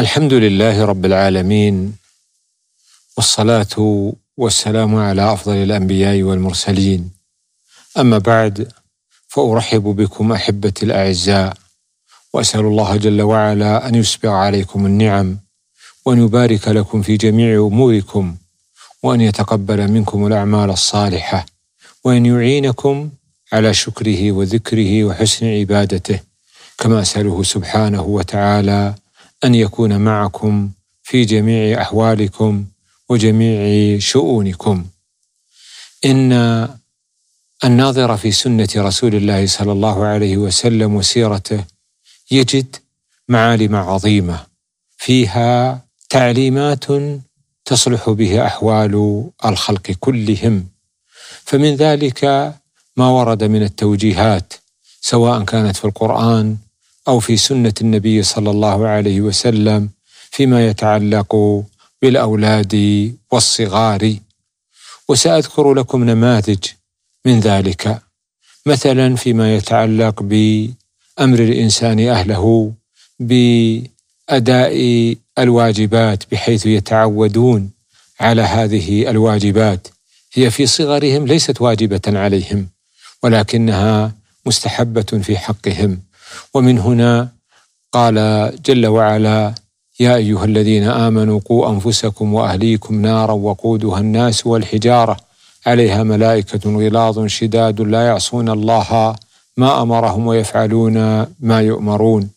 الحمد لله رب العالمين والصلاه والسلام على افضل الانبياء والمرسلين اما بعد فارحب بكم احبتي الاعزاء واسال الله جل وعلا ان يسبغ عليكم النعم وان يبارك لكم في جميع اموركم وان يتقبل منكم الاعمال الصالحه وان يعينكم على شكره وذكره وحسن عبادته كما اساله سبحانه وتعالى أن يكون معكم في جميع أحوالكم وجميع شؤونكم. إن الناظر في سنة رسول الله صلى الله عليه وسلم وسيرته يجد معالم عظيمة فيها تعليمات تصلح به أحوال الخلق كلهم فمن ذلك ما ورد من التوجيهات سواء كانت في القرآن او في سنه النبي صلى الله عليه وسلم فيما يتعلق بالاولاد والصغار وساذكر لكم نماذج من ذلك مثلا فيما يتعلق بامر الانسان اهله باداء الواجبات بحيث يتعودون على هذه الواجبات هي في صغرهم ليست واجبه عليهم ولكنها مستحبه في حقهم ومن هنا قال جل وعلا يا ايها الذين امنوا قوا انفسكم واهليكم نارا وقودها الناس والحجاره عليها ملائكه غلاظ شداد لا يعصون الله ما امرهم ويفعلون ما يؤمرون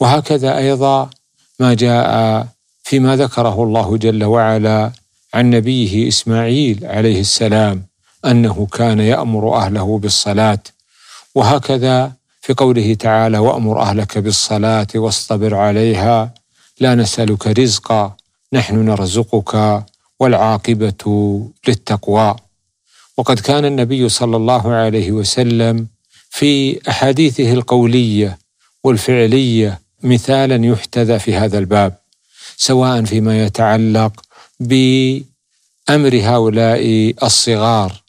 وهكذا ايضا ما جاء فيما ذكره الله جل وعلا عن نبيه اسماعيل عليه السلام انه كان يامر اهله بالصلاه وهكذا في قوله تعالى وامر اهلك بالصلاه واصطبر عليها لا نسالك رزقا نحن نرزقك والعاقبه للتقوى وقد كان النبي صلى الله عليه وسلم في احاديثه القوليه والفعليه مثالا يحتذى في هذا الباب سواء فيما يتعلق بامر هؤلاء الصغار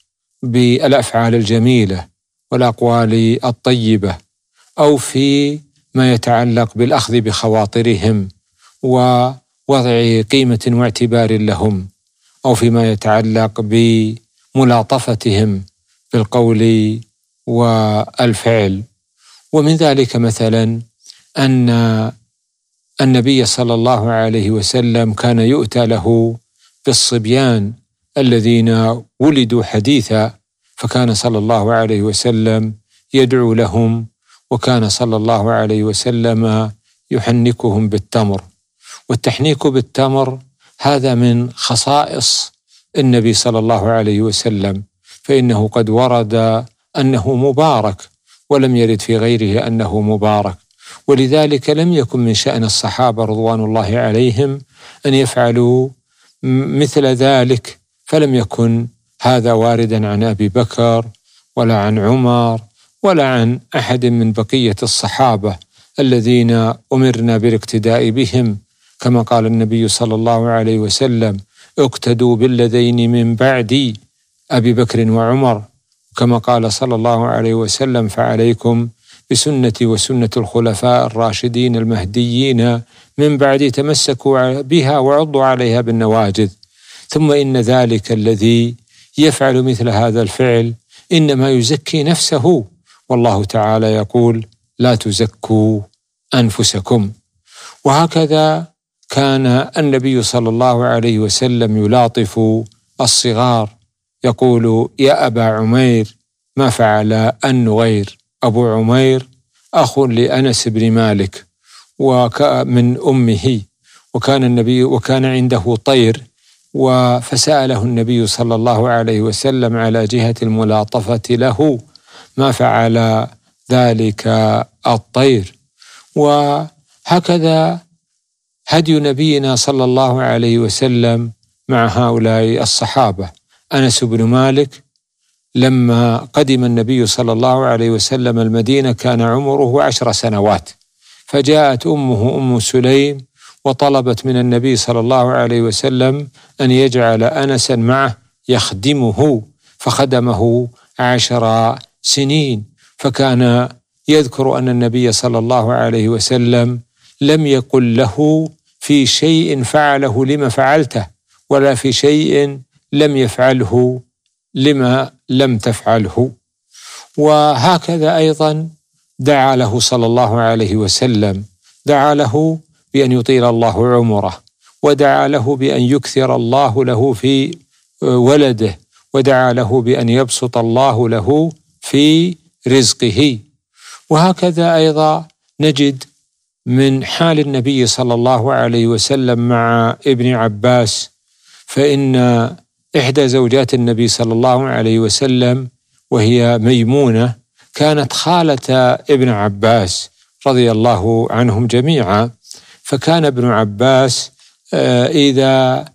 بالافعال الجميله والاقوال الطيبه او في ما يتعلق بالاخذ بخواطرهم ووضع قيمه واعتبار لهم او فيما يتعلق بملاطفتهم بالقول والفعل ومن ذلك مثلا ان النبي صلى الله عليه وسلم كان يؤتى له بالصبيان الذين ولدوا حديثا فكان صلى الله عليه وسلم يدعو لهم وكان صلى الله عليه وسلم يحنكهم بالتمر والتحنيك بالتمر هذا من خصائص النبي صلى الله عليه وسلم فانه قد ورد انه مبارك ولم يرد في غيره انه مبارك ولذلك لم يكن من شان الصحابه رضوان الله عليهم ان يفعلوا مثل ذلك فلم يكن هذا واردا عن ابي بكر ولا عن عمر ولا عن احد من بقيه الصحابه الذين امرنا بالاقتداء بهم كما قال النبي صلى الله عليه وسلم اقتدوا بالذين من بعدي ابي بكر وعمر كما قال صلى الله عليه وسلم فعليكم بسنتي وسنه الخلفاء الراشدين المهديين من بعدي تمسكوا بها وعضوا عليها بالنواجذ ثم ان ذلك الذي يفعل مثل هذا الفعل انما يزكي نفسه والله تعالى يقول لا تزكوا انفسكم وهكذا كان النبي صلى الله عليه وسلم يلاطف الصغار يقول يا ابا عمير ما فعل النغير ابو عمير اخ لانس بن مالك ومن امه وكان النبي وكان عنده طير فسأله النبي صلى الله عليه وسلم على جهة الملاطفة له ما فعل ذلك الطير وهكذا هدي نبينا صلى الله عليه وسلم مع هؤلاء الصحابة أنس بن مالك لما قدم النبي صلى الله عليه وسلم المدينة كان عمره عشر سنوات فجاءت أمه أم سليم وطلبت من النبي صلى الله عليه وسلم أن يجعل أنسا معه يخدمه فخدمه عشر سنين فكان يذكر أن النبي صلى الله عليه وسلم لم يقل له في شيء فعله لما فعلته ولا في شيء لم يفعله لما لم تفعله وهكذا ايضا دعا له صلى الله عليه وسلم دعا له بأن يطيل الله عمره ودعا له بأن يكثر الله له في آه، ولده ودعا له بأن يبسط الله له في رزقه وهكذا أيضا نجد من حال النبي صلى الله عليه وسلم مع ابن عباس فإن إحدى زوجات النبي صلى الله عليه وسلم وهي ميمونة كانت خالة ابن عباس رضي الله عنهم جميعا فكان ابن عباس آه، إذا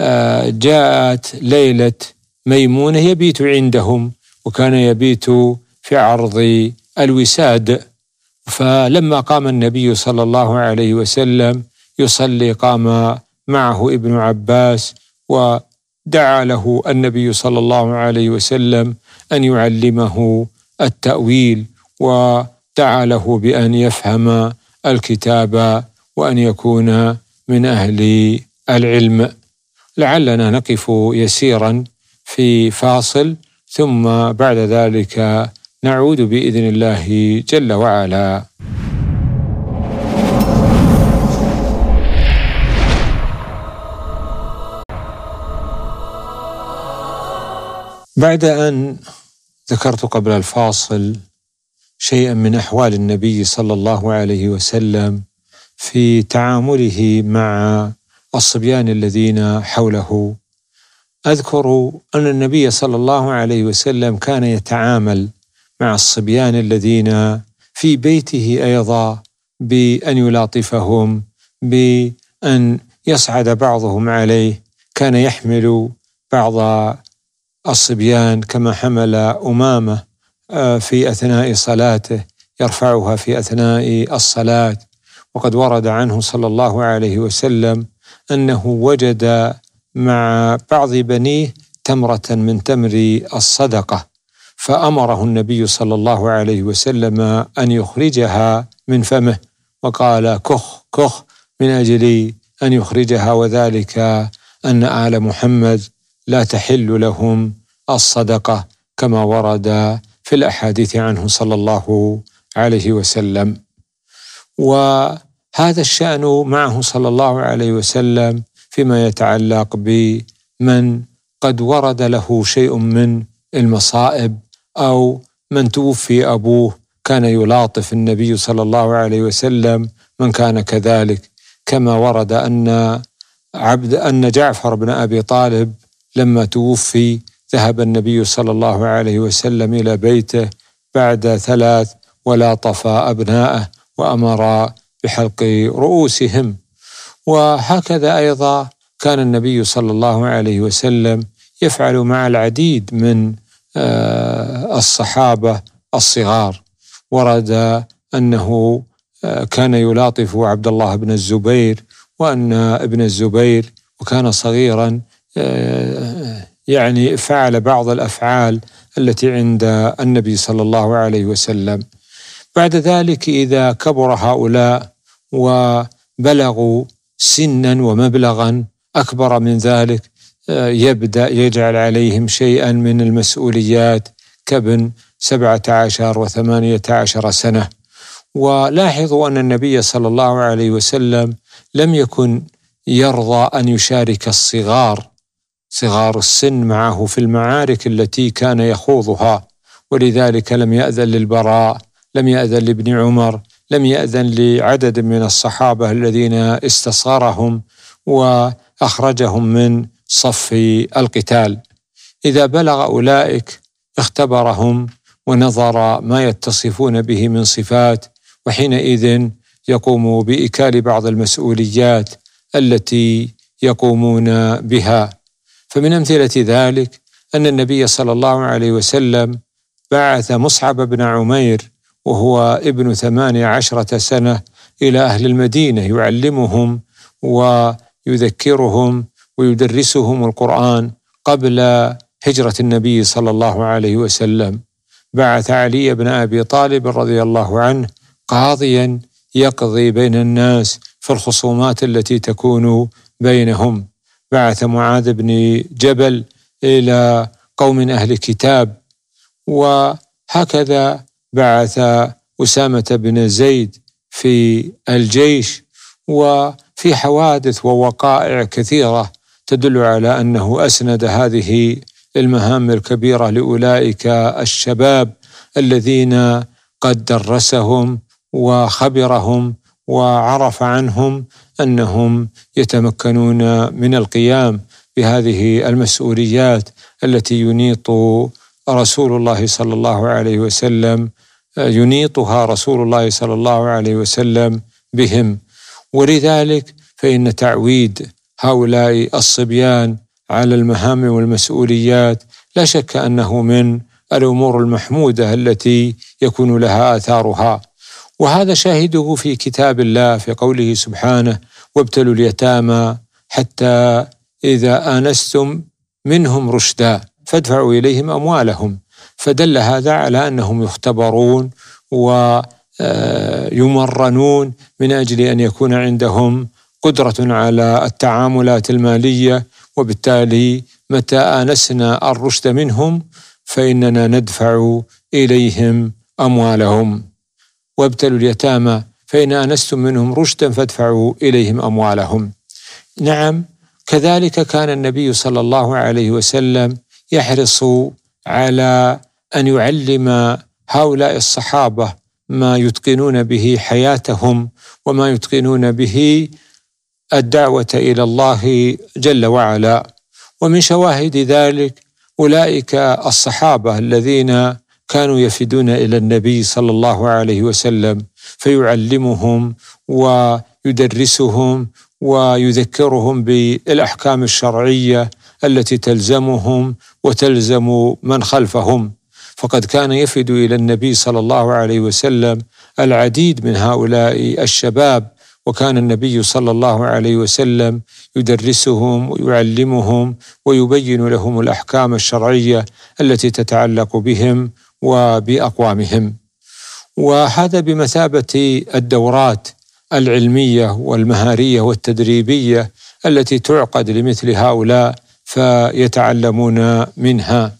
آه، جاءت ليلة ميمونة يبيت عندهم وكان يبيت في عرض الوساد فلما قام النبي صلى الله عليه وسلم يصلي قام معه ابن عباس ودعا له النبي صلى الله عليه وسلم ان يعلمه التاويل ودعا له بان يفهم الكتاب وأن يكون من أهل العلم لعلنا نقف يسيرا في فاصل ثم بعد ذلك نعود باذن الله جل وعلا بعد ان ذكرت قبل الفاصل شيئا من احوال النبي صلى الله عليه وسلم في تعامله مع الصبيان الذين حوله اذكر ان النبي صلى الله عليه وسلم كان يتعامل مع الصبيان الذين في بيته ايضا بان يلاطفهم بان يصعد بعضهم عليه كان يحمل بعض الصبيان كما حمل امامه آه، في اثناء صلاته يرفعها في اثناء الصلاه وقد ورد عنه صلى الله عليه وسلم انه وجد مع بعض بنيه تمره من تمر الصدقه فامره النبي صلى الله عليه وسلم ان يخرجها من فمه وقال كخ كخ من اجل ان يخرجها وذلك ان ال محمد لا تحل لهم الصدقه كما ورد في الاحاديث عنه صلى الله عليه وسلم وهذا الشأن معه صلى الله عليه وسلم فيما يتعلق بمن قد ورد له شيء من المصائب أو من توفي أبوه كان يلاطف النبي صلى الله عليه وسلم من كان كذلك كما ورد أن عبد أن جعفر بن أبي طالب لما توفي ذهب النبي صلى الله عليه وسلم إلى بيته بعد ثلاث ولاطف أبناءه وامر بحلق رؤوسهم وهكذا ايضا كان النبي صلى الله عليه وسلم يفعل مع العديد من آه، الصحابه الصغار ورد انه آه، كان يلاطف عبد الله بن الزبير وان ابن الزبير وكان صغيرا آه، يعني فعل بعض الافعال التي عند النبي صلى الله عليه وسلم بعد ذلك إذا كبر هؤلاء وبلغوا سنا ومبلغا أكبر من ذلك آه، يبدأ يجعل عليهم شيئا من المسؤوليات كابن سبعة عشر وثمانية عشر سنة ولاحظوا أن النبي صلى الله عليه وسلم لم يكن يرضى أن يشارك الصغار صغار السن معه في المعارك التي كان يخوضها ولذلك لم يأذن للبراء لم يأذن لابن عمر لم يأذن لعدد من الصحابة الذين استصارهم وأخرجهم من صف القتال إذا بلغ أولئك اختبرهم ونظر ما يتصفون به من صفات وحينئذ يقوم بإكال بعض المسؤوليات التي يقومون بها فمن أمثلة ذلك أن النبي صلى الله عليه وسلم بعث مصعب بن عمير وهو ابن ثمانية عشرة سنة إلى أهل المدينة يعلمهم ويذكرهم ويدرسهم القرآن قبل هجرة النبي صلى الله عليه وسلم بعث علي بن أبي طالب رضي الله عنه قاضيا يقضي بين الناس في الخصومات التي تكون بينهم بعث معاذ بن جبل إلى قوم أهل كتاب وهكذا بعث أسامة بن زيد في الجيش وفي حوادث ووقائع كثيرة تدل على أنه أسند هذه المهام الكبيرة لأولئك الشباب الذين قد درسهم وخبرهم وعرف عنهم انهم يتمكنون من القيام بهذه المسؤوليات التي ينيط رسول الله صلى الله عليه وسلم ينيطها رسول الله صلى الله عليه وسلم بهم ولذلك فإن تعويد هؤلاء الصبيان على المهام والمسؤوليات لا شك أنه من الأمور المحمودة التي يكون لها آثارها وهذا شاهده في كتاب الله في قوله سبحانه وابتلوا اليتامى حتى إذا آنستم منهم رشدا فادفعوا إليهم أموالهم فدل هذا على انهم يختبرون ويمرنون آه، من اجل ان يكون عندهم قدره على التعاملات الماليه وبالتالي متى انسنا الرشد منهم فاننا ندفع اليهم اموالهم وابتلوا اليتامى فان انستم منهم رشدا فادفعوا اليهم اموالهم نعم كذلك كان النبي صلى الله عليه وسلم يحرص على ان يعلم هؤلاء الصحابه ما يتقنون به حياتهم وما يتقنون به الدعوه الى الله جل وعلا ومن شواهد ذلك اولئك الصحابه الذين كانوا يفدون الى النبي صلى الله عليه وسلم فيعلمهم ويدرسهم ويذكرهم بالاحكام الشرعيه التي تلزمهم وتلزم من خلفهم فقد كان يفد الى النبي صلى الله عليه وسلم العديد من هؤلاء الشباب وكان النبي صلى الله عليه وسلم يدرسهم ويعلمهم ويبين لهم الاحكام الشرعيه التي تتعلق بهم وباقوامهم. وهذا بمثابه الدورات العلميه والمهاريه والتدريبيه التي تعقد لمثل هؤلاء فيتعلمون منها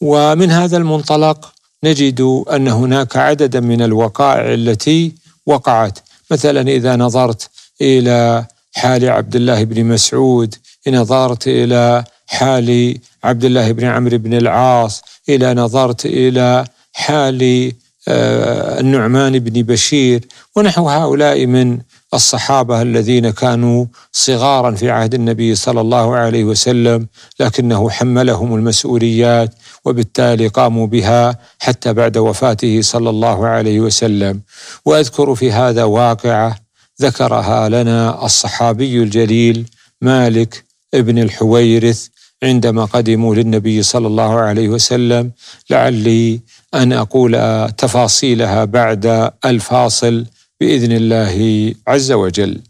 ومن هذا المنطلق نجد ان هناك عددا من الوقائع التي وقعت مثلا اذا نظرت الى حال عبد الله بن مسعود نظرت الى حال عبد الله بن عمرو بن العاص الى نظرت الى حال آه، النعمان بن بشير ونحو هؤلاء من الصحابه الذين كانوا صغارا في عهد النبي صلى الله عليه وسلم لكنه حملهم المسؤوليات وبالتالي قاموا بها حتى بعد وفاته صلى الله عليه وسلم واذكر في هذا واقعه ذكرها لنا الصحابي الجليل مالك ابن الحويرث عندما قدموا للنبي صلى الله عليه وسلم لعلي ان اقول تفاصيلها بعد الفاصل باذن الله عز وجل.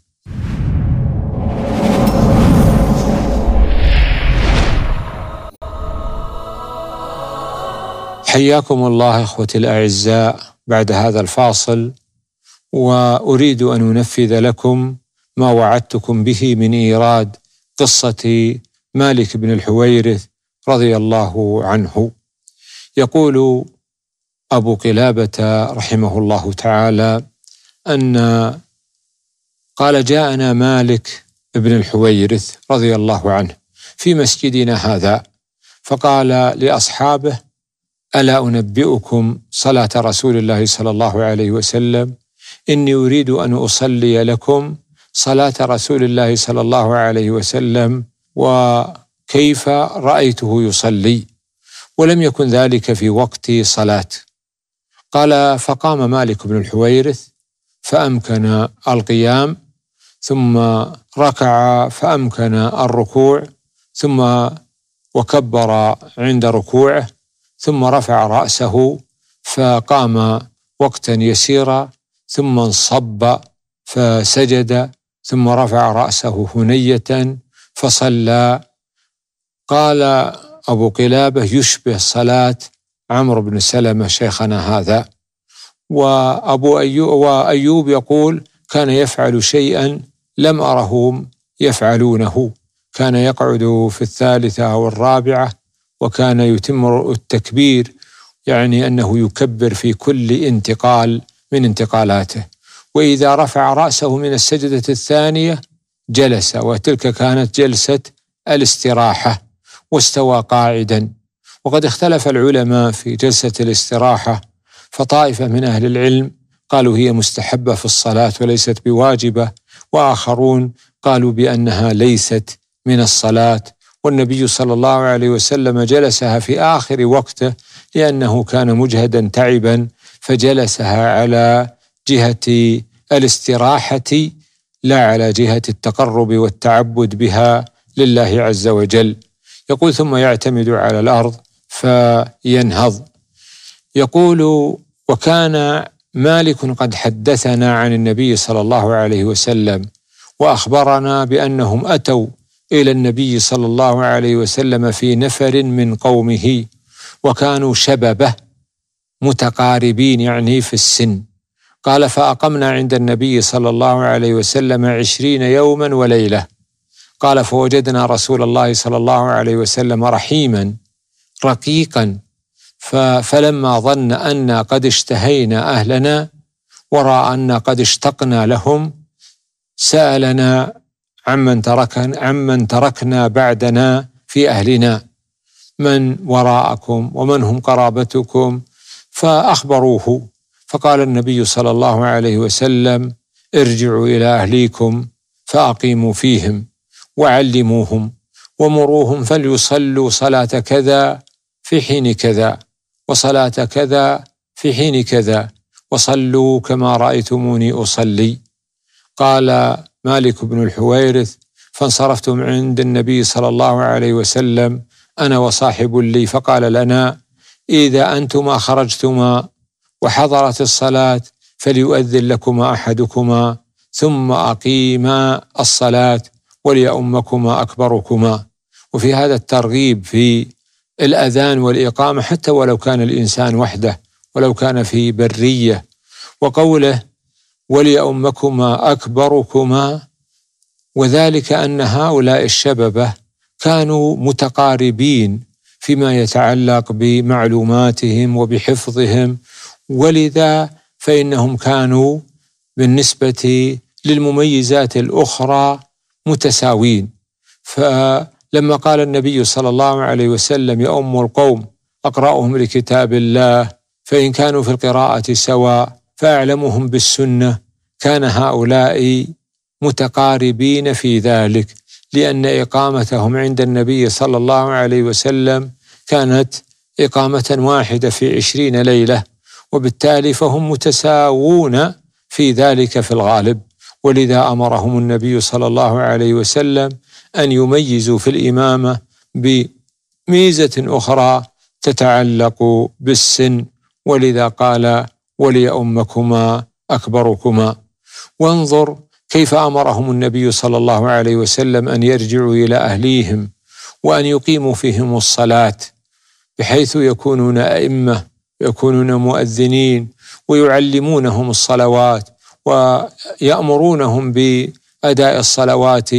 حياكم الله اخوتي الاعزاء بعد هذا الفاصل واريد ان انفذ لكم ما وعدتكم به من ايراد قصه مالك بن الحويرث رضي الله عنه يقول ابو قلابه رحمه الله تعالى أن قال جاءنا مالك بن الحويرث رضي الله عنه في مسجدنا هذا فقال لأصحابه ألا أنبئكم صلاة رسول الله صلى الله عليه وسلم إني أريد أن أصلي لكم صلاة رسول الله صلى الله عليه وسلم وكيف رأيته يصلي ولم يكن ذلك في وقت صلاة قال فقام مالك بن الحويرث فأمكن القيام ثم ركع فأمكن الركوع ثم وكبر عند ركوعه ثم رفع رأسه فقام وقتا يسيرا ثم انصب فسجد ثم رفع رأسه هنية فصلى قال أبو قلابة يشبه صلاة عمرو بن سلمة شيخنا هذا وأبو أيوب, وأيوب يقول كان يفعل شيئا لم أرهم يفعلونه كان يقعد في الثالثة أو الرابعة وكان يتم التكبير يعني أنه يكبر في كل انتقال من انتقالاته وإذا رفع رأسه من السجدة الثانية جلس وتلك كانت جلسة الاستراحة واستوى قاعدا وقد اختلف العلماء في جلسة الاستراحة فطائفة من أهل العلم قالوا هي مستحبة في الصلاة وليست بواجبة وآخرون قالوا بأنها ليست من الصلاة والنبي صلى الله عليه وسلم جلسها في آخر وقته لأنه كان مجهدا تعبا فجلسها على جهة الاستراحة لا على جهة التقرب والتعبد بها لله عز وجل يقول ثم يعتمد على الأرض فينهض يقول وكان مالك قد حدثنا عن النبي صلى الله عليه وسلم واخبرنا بانهم اتوا الى النبي صلى الله عليه وسلم في نفر من قومه وكانوا شببه متقاربين يعني في السن قال فأقمنا عند النبي صلى الله عليه وسلم عشرين يوما وليلة قال فوجدنا رسول الله صلى الله عليه وسلم رحيما رقيقا فلما ظن أن قد اشتهينا أهلنا ورأى أن قد اشتقنا لهم سألنا عمن تركنا عمن تركنا بعدنا في أهلنا من وراءكم ومن هم قرابتكم فأخبروه فقال النبي صلى الله عليه وسلم ارجعوا إلى أهليكم فأقيموا فيهم وعلموهم ومروهم فليصلوا صلاة كذا في حين كذا وصلاة كذا في حين كذا وصلوا كما رأيتموني أصلي قال مالك بن الحويرث فانصرفت عند النبي صلى الله عليه وسلم أنا وصاحب لي فقال لنا إذا أنتما خرجتما وحضرت الصلاة فليؤذن لكما أحدكما ثم أقيما الصلاة وليأمكما أكبركما وفي هذا الترغيب في الأذان والإقامة حتى ولو كان الإنسان وحده ولو كان في برية وقوله وليؤمكما أكبركما وذلك أن هؤلاء الشببة كانوا متقاربين فيما يتعلق بمعلوماتهم وبحفظهم ولذا فإنهم كانوا بالنسبة للمميزات الأخرى متساوين ف لما قال النبي صلى الله عليه وسلم يا أم القوم أقرأهم لكتاب الله فإن كانوا في القراءة سواء فأعلمهم بالسنة كان هؤلاء متقاربين في ذلك لأن إقامتهم عند النبي صلى الله عليه وسلم كانت إقامة واحدة في عشرين ليلة وبالتالي فهم متساوون في ذلك في الغالب ولذا أمرهم النبي صلى الله عليه وسلم أن يميزوا في الإمامة بميزة أخرى تتعلق بالسن ولذا قال وليؤمكما أكبركما وانظر كيف أمرهم النبي صلى الله عليه وسلم أن يرجعوا إلى أهليهم وأن يقيموا فيهم الصلاة بحيث يكونون أئمة يكونون مؤذنين ويعلمونهم الصلوات ويأمرونهم بأداء الصلوات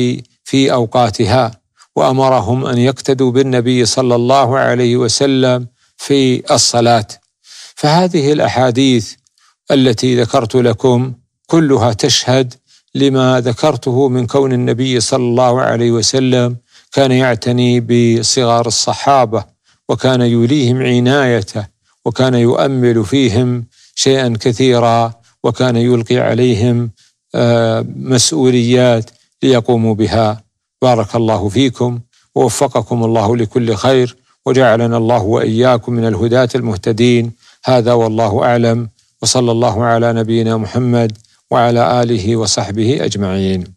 في اوقاتها وامرهم ان يقتدوا بالنبي صلى الله عليه وسلم في الصلاه فهذه الاحاديث التي ذكرت لكم كلها تشهد لما ذكرته من كون النبي صلى الله عليه وسلم كان يعتني بصغار الصحابه وكان يوليهم عنايته وكان يؤمل فيهم شيئا كثيرا وكان يلقي عليهم آه، مسؤوليات ليقوموا بها بارك الله فيكم ووفقكم الله لكل خير وجعلنا الله واياكم من الهداة المهتدين هذا والله اعلم وصلى الله على نبينا محمد وعلى اله وصحبه اجمعين